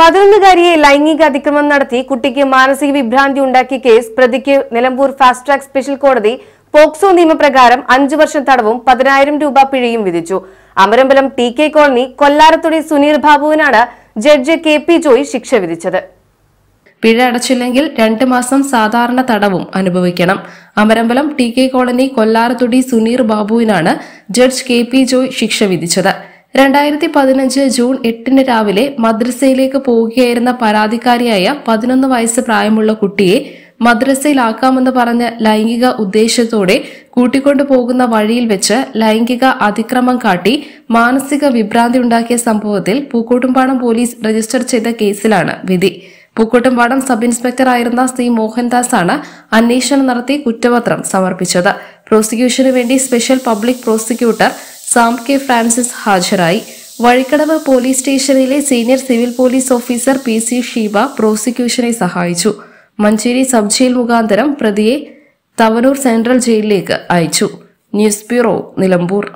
പതിനൊന്നുകാരിയെ ലൈംഗിക അതിക്രമം നടത്തി കുട്ടിക്ക് മാനസിക വിഭ്രാന്തി ഉണ്ടാക്കിയ കേസ് പ്രതിക്ക് നിലമ്പൂർ ഫാസ്റ്റ് ട്രാക്ക് സ്പെഷ്യൽ കോടതി പോക്സോ നിയമപ്രകാരം അഞ്ചു വർഷം തടവും പതിനായിരം രൂപ പിഴയും വിധിച്ചു Amarambalam T K colony Kollarathudi Suneer ബാബുവിനാണ് ജഡ്ജ് കെ പി ജോയ് ശിക്ഷ വിധിച്ചത് പിഴ അടച്ചില്ലെങ്കിൽ രണ്ടു മാസം സാധാരണ തടവും അനുഭവിക്കണം Amarambalam T K colony Kollarathudi Suneer ബാബുവിനാണ് ജഡ്ജ് കെ പി ജോയ് ശിക്ഷ വിധിച്ചത് രണ്ടായിരത്തി പതിനഞ്ച് ജൂൺ എട്ടിന് രാവിലെ മദ്രസയിലേക്ക് പോവുകയായിരുന്ന പരാതിക്കാരിയായ പതിനൊന്ന് വയസ്സ് പ്രായമുള്ള കുട്ടിയെ മദ്രസയിലാക്കാമെന്ന് പറഞ്ഞ ലൈംഗിക ഉദ്ദേശത്തോടെ കൂട്ടിക്കൊണ്ടു പോകുന്ന വഴിയിൽ വെച്ച് ലൈംഗിക അതിക്രമം കാട്ടി മാനസിക വിഭ്രാന്തി ഉണ്ടാക്കിയ സംഭവത്തിൽ പൂക്കോട്ടുംപാടം പോലീസ് രജിസ്റ്റർ ചെയ്ത കേസിലാണ് വിധി പൂക്കോട്ടുംപാടം സബ് ഇൻസ്പെക്ടറായിരുന്ന സി മോഹൻദാസ് ആണ് അന്വേഷണം നടത്തി കുറ്റപത്രം സമർപ്പിച്ചത് പ്രോസിക്യൂഷനു വേണ്ടി special public prosecutor Sam K Francis ഹാജരായി വഴിക്കടവ് പോലീസ് സ്റ്റേഷനിലെ senior civil police officer P C Sheeba പ്രോസിക്യൂഷനെ സഹായിച്ചു മഞ്ചേരി സബ് ജയിൽ മുഖാന്തരം പ്രതിയെ തവനൂർ സെൻട്രൽ ജയിലിലേക്ക് അയച്ചു ന്യൂസ് ബ്യൂറോ നിലമ്പൂർ